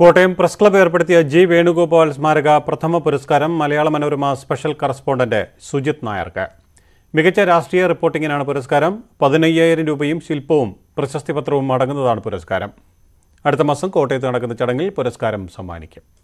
Kottayam press club ഏർപ്പെടുത്തിയ G Venugopal സ്മാരക പ്രഥമ പുരസ്കാരം മലയാള മനോരമ സ്പെഷ്യൽ കറസ്പോണ്ടന്റ് സുജിത് നായർക്ക് മികച്ച രാഷ്ട്രീയ റിപ്പോർട്ടിങ്ങിനാണ് പുരസ്കാരം പതിനയ്യായിരം രൂപയും ശില്പവും പ്രശസ്തി പത്രവും അടങ്ങുന്നതാണ് പുരസ്കാരം അടുത്ത മാസം കോട്ടയത്ത് നടക്കുന്ന ചടങ്ങിൽ പുരസ്കാരം സമ്മാനിക്കും